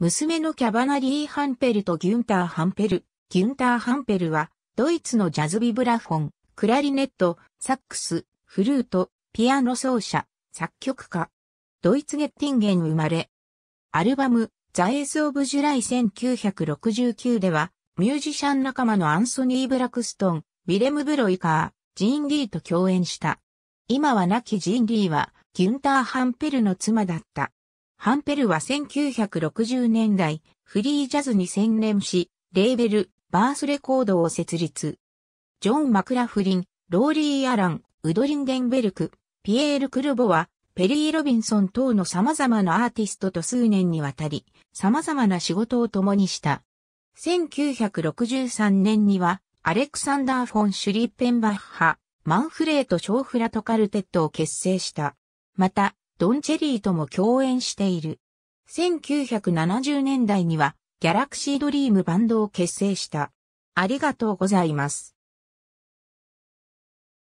娘のキャバナリー・ハンペルとギュンター・ハンペル。ギュンター・ハンペルは、ドイツのジャズビブラフォン、クラリネット、サックス、フルート、ピアノ奏者、作曲家。ドイツゲッティンゲン生まれ。アルバム、ザ・エース・オブ・ジュライ1969では、ミュージシャン仲間のアンソニー・ブラクストン、ウィレム・ブロイカー、ジーン・リーと共演した。今は亡きジーン・リーは、ギュンター・ハンペルの妻だった。ハンペルは1960年代、フリージャズに専念し、レーベル、バースレコードを設立。ジョン・マクラフリン、ローリー・アラン、ウドリンデンベルク、ピエール・クルボは、ペリー・ロビンソン等の様々なアーティストと数年にわたり、様々な仕事を共にした。1963年には、アレクサンダー・フォン・シュリッペンバッハ、マンフレート・ショーフラト・カルテットを結成した。また、ドンチェリーとも共演している。1970年代にはギャラクシードリームバンドを結成した。ありがとうございます。